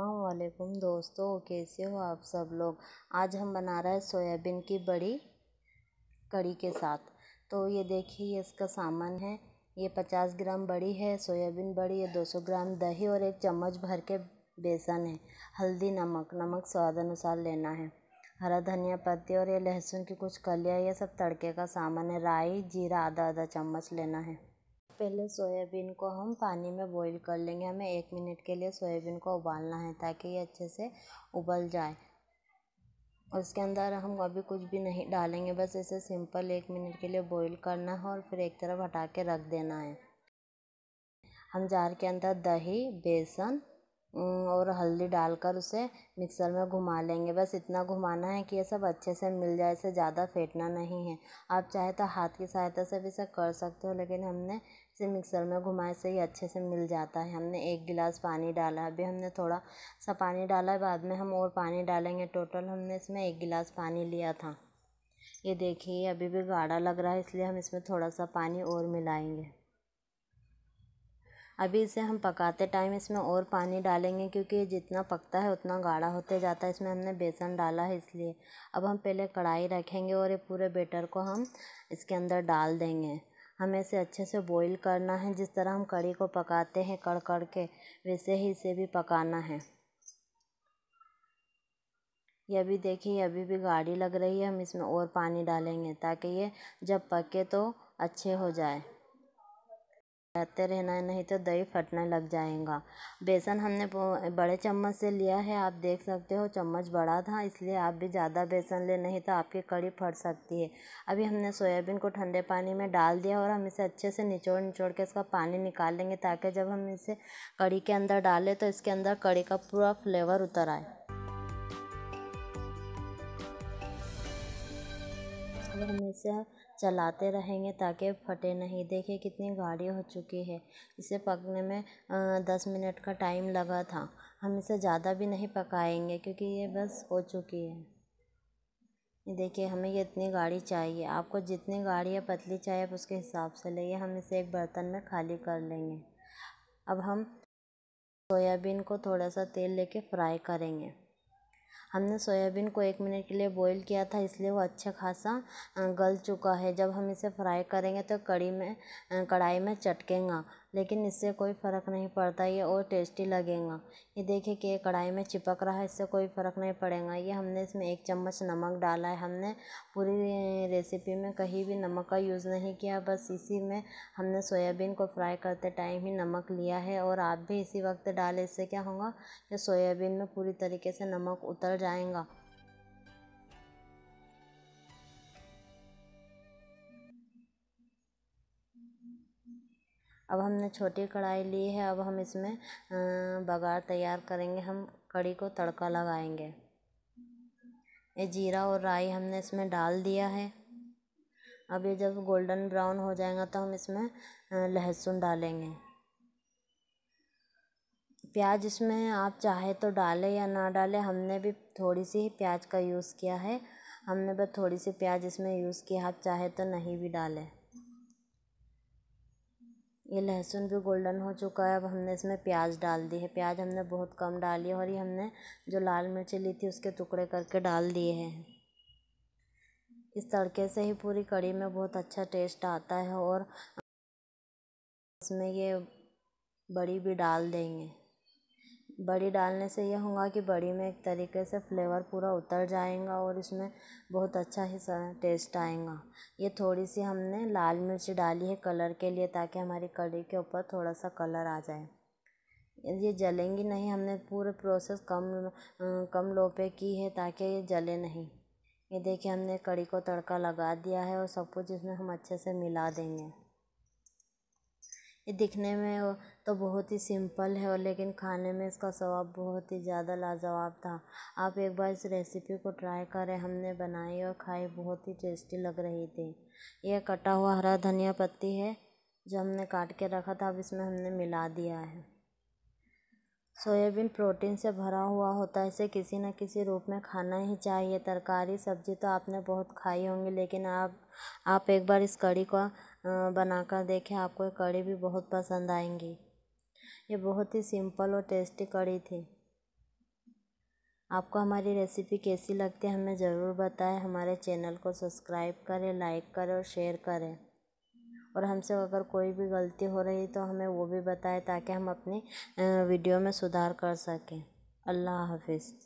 अस्सलाम दोस्तों कैसे हो आप सब लोग आज हम बना रहे हैं सोयाबीन की बड़ी कड़ी के साथ तो ये देखिए ये इसका सामान है ये पचास ग्राम बड़ी है सोयाबीन बड़ी है दो सौ ग्राम दही और एक चम्मच भर के बेसन है हल्दी नमक नमक स्वाद अनुसार लेना है हरा धनिया पत्ते और ये लहसुन की कुछ कलियाँ यह सब तड़के का सामान है राई जीरा आधा आधा चम्मच लेना है पहले सोयाबीन को हम पानी में बॉईल कर लेंगे हमें एक मिनट के लिए सोयाबीन को उबालना है ताकि ये अच्छे से उबल जाए उसके अंदर हम अभी कुछ भी नहीं डालेंगे बस इसे सिंपल एक मिनट के लिए बॉईल करना है और फिर एक तरफ हटा के रख देना है हम जार के अंदर दही बेसन हम्म, और हल्दी डालकर उसे मिक्सर में घुमा लेंगे बस इतना घुमाना है कि ये सब अच्छे से मिल जाए इसे ज़्यादा फेंटना नहीं है आप चाहे तो हाथ की सहायता से भी इसे कर सकते हो लेकिन हमने इसे मिक्सर में घुमाए से ही अच्छे से मिल जाता है हमने एक गिलास पानी डाला अभी हमने थोड़ा सा पानी डाला है बाद में हम और पानी डालेंगे टोटल हमने इसमें एक गिलास पानी लिया था ये देखिए अभी भी गाढ़ा लग रहा है इसलिए हम इसमें थोड़ा सा पानी और मिलाएंगे अभी इसे हम पकाते टाइम इसमें और पानी डालेंगे क्योंकि जितना पकता है उतना गाढ़ा होते जाता है इसमें हमने बेसन डाला है इसलिए अब हम पहले कढ़ाई रखेंगे और ये पूरे बेटर को हम इसके अंदर डाल देंगे हमें इसे अच्छे से बॉईल करना है जिस तरह हम कड़ी को पकाते हैं कड़ कड़ के वैसे ही इसे भी पकाना है ये अभी देखिए अभी भी गाढ़ी लग रही है हम इसमें और पानी डालेंगे ताकि ये जब पके तो अच्छे हो जाए रहते रहना नहीं तो दही फटने लग जाएगा बेसन हमने बड़े चम्मच से लिया है आप देख सकते हो चम्मच बड़ा था इसलिए आप भी ज़्यादा बेसन ले नहीं तो आपकी कड़ी फट सकती है अभी हमने सोयाबीन को ठंडे पानी में डाल दिया और हम इसे अच्छे से निचोड़ निचोड़ के इसका पानी निकाल लेंगे ताकि जब हम इसे कड़ी के अंदर डालें तो इसके अंदर कड़ी का पूरा फ्लेवर उतर आए हम इसे चलाते रहेंगे ताकि फटे नहीं देखिए कितनी गाड़ी हो चुकी है इसे पकने में दस मिनट का टाइम लगा था हम इसे ज़्यादा भी नहीं पकाएंगे क्योंकि ये बस हो चुकी है देखिए हमें ये इतनी गाड़ी चाहिए आपको जितनी गाड़ी है पतली चाहिए आप उसके हिसाब से लेंगे हम इसे एक बर्तन में खाली कर लेंगे अब हम सोयाबीन को थोड़ा सा तेल लेके फ्राई करेंगे हमने सोयाबीन को एक मिनट के लिए बॉईल किया था इसलिए वो अच्छा खासा गल चुका है जब हम इसे फ्राई करेंगे तो कड़ी में कढ़ाई में चटकेगा लेकिन इससे कोई फ़र्क नहीं पड़ता ये और टेस्टी लगेगा ये देखिए कि कढ़ाई में चिपक रहा है इससे कोई फ़र्क नहीं पड़ेगा ये हमने इसमें एक चम्मच नमक डाला है हमने पूरी रेसिपी में कहीं भी नमक का यूज़ नहीं किया बस इसी में हमने सोयाबीन को फ्राई करते टाइम ही नमक लिया है और आप भी इसी वक्त डालें इससे क्या होगा कि सोयाबीन में पूरी तरीके से नमक उतर जाएगा अब हमने छोटी कढ़ाई ली है अब हम इसमें बघार तैयार करेंगे हम कड़ी को तड़का लगाएंगे ये जीरा और राई हमने इसमें डाल दिया है अब ये जब गोल्डन ब्राउन हो जाएगा तो हम इसमें लहसुन डालेंगे प्याज इसमें आप चाहे तो डालें या ना डालें हमने भी थोड़ी सी प्याज का यूज़ किया है हमने बस थोड़ी सी प्याज इसमें यूज़ किया आप चाहे तो नहीं भी डालें ये लहसुन भी गोल्डन हो चुका है अब हमने इसमें प्याज डाल दी है प्याज हमने बहुत कम डाली है और ये हमने जो लाल मिर्च ली थी उसके टुकड़े करके डाल दिए हैं इस तड़के से ही पूरी कड़ी में बहुत अच्छा टेस्ट आता है और इसमें ये बड़ी भी डाल देंगे बड़ी डालने से यह होगा कि बड़ी में एक तरीके से फ्लेवर पूरा उतर जाएगा और इसमें बहुत अच्छा ही सा टेस्ट आएगा ये थोड़ी सी हमने लाल मिर्च डाली है कलर के लिए ताकि हमारी कड़ी के ऊपर थोड़ा सा कलर आ जाए ये जलेंगी नहीं हमने पूरे प्रोसेस कम कम लो पे की है ताकि ये जले नहीं ये देखिए हमने कड़ी को तड़का लगा दिया है और सब कुछ इसमें हम अच्छे से मिला देंगे ये दिखने में तो बहुत ही सिंपल है और लेकिन खाने में इसका स्वाद बहुत ही ज़्यादा लाजवाब था आप एक बार इस रेसिपी को ट्राई करें हमने बनाई और खाई बहुत ही टेस्टी लग रही थी यह कटा हुआ हरा धनिया पत्ती है जो हमने काट के रखा था अब इसमें हमने मिला दिया है सोयाबीन प्रोटीन से भरा हुआ होता है इसे किसी न किसी रूप में खाना ही चाहिए तरकारी सब्ज़ी तो आपने बहुत खाई होंगी लेकिन आप आप एक बार इस कड़ी को बनाकर देखें आपको ये कड़ी भी बहुत पसंद आएंगी ये बहुत ही सिंपल और टेस्टी कड़ी थी आपको हमारी रेसिपी कैसी लगती है हमें ज़रूर बताएं हमारे चैनल को सब्सक्राइब करें लाइक करें और शेयर करें और हमसे अगर कोई भी गलती हो रही है तो हमें वो भी बताएं ताकि हम अपनी वीडियो में सुधार कर सकें अल्लाह हाफ़िज़